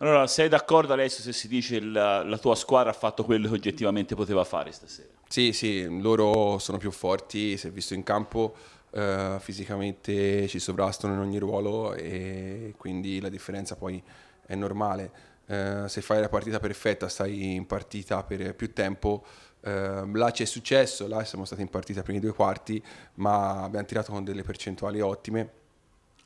Allora, sei d'accordo adesso se si dice la, la tua squadra ha fatto quello che oggettivamente poteva fare stasera? Sì, sì, loro sono più forti, si è visto in campo, eh, fisicamente ci sovrastano in ogni ruolo e quindi la differenza poi è normale. Eh, se fai la partita perfetta, stai in partita per più tempo, eh, là c'è successo, là siamo stati in partita i primi due quarti, ma abbiamo tirato con delle percentuali ottime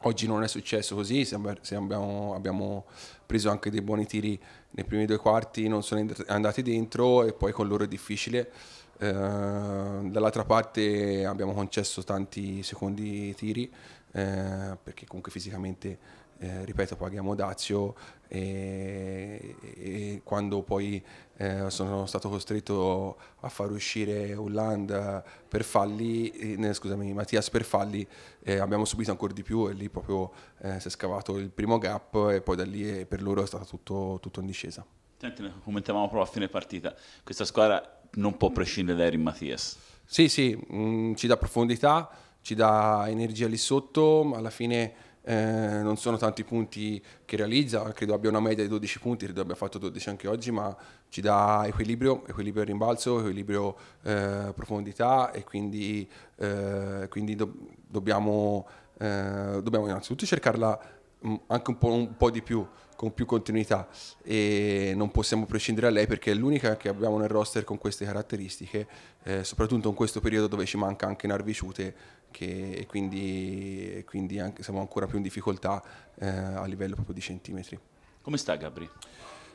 Oggi non è successo così, abbiamo, abbiamo, preso anche dei buoni tiri nei primi due quarti, non sono andati dentro e poi con loro è difficile. Eh, dall'altra parte abbiamo concesso tanti secondi tiri eh, perché comunque fisicamente eh, ripeto, paghiamo dazio e, e quando poi eh, sono stato costretto a far uscire Hollande per falli, eh, scusami, Mattias per falli, eh, abbiamo subito ancora di più e lì proprio eh, si è scavato il primo gap e poi da lì per loro è stato tutto, tutto in discesa. Senti, commentavamo proprio a fine partita, questa squadra non può prescindere da Erin Mattias. Sì, sì, mh, mm, ci dà profondità, ci dà energia lì sotto, ma alla fine eh, non sono tanti i punti che realizza, credo abbia una media di 12 punti, credo abbia fatto 12 anche oggi, ma ci dà equilibrio, equilibrio rimbalzo, equilibrio eh, profondità e quindi, eh, quindi do- dobbiamo, eh, dobbiamo, innanzitutto cercarla mm, anche un po', un po' di più, con più continuità e non possiamo prescindere da lei perché è l'unica che abbiamo nel roster con queste caratteristiche, eh, soprattutto in questo periodo dove ci manca anche Narviciute che, e quindi, e quindi anche, siamo ancora più in difficoltà eh, a livello proprio di centimetri. Come sta Gabri?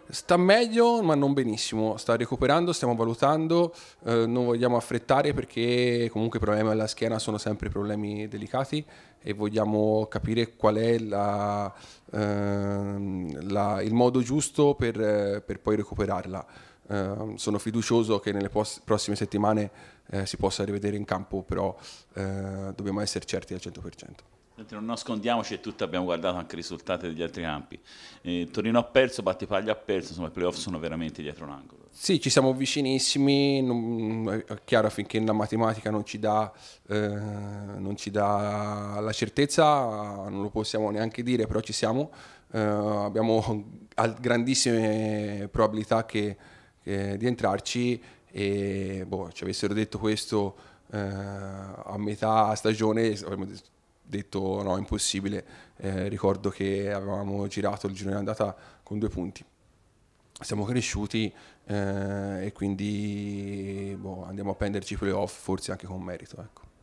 Sta meglio, ma non benissimo. Sta recuperando, stiamo valutando. Eh, non vogliamo affrettare perché comunque i problemi alla schiena sono sempre problemi delicati e vogliamo capire qual è la, ehm, la, il modo giusto per, per poi recuperarla. Ehm, sono fiducioso che nelle pos- prossime settimane eh, si possa rivedere in campo, però eh, dobbiamo essere certi al 100%. Non nascondiamoci e tutti abbiamo guardato anche i risultati degli altri campi. Eh, Torino ha perso, Battipaglia ha perso, insomma i playoff sono veramente dietro l'angolo. Sì, ci siamo vicinissimi, non, è chiaro finché la matematica non ci, dà, eh, non ci, dà, la certezza, non lo possiamo neanche dire, però ci siamo. Eh, abbiamo grandissime probabilità che eh, di entrarci e boh, ci avessero detto questo eh, a metà stagione avremmo detto no, impossibile. Eh, ricordo che avevamo girato il girone andata con due punti. Siamo cresciuti eh, e quindi boh, andiamo a prenderci playoff forse anche con merito. Ecco.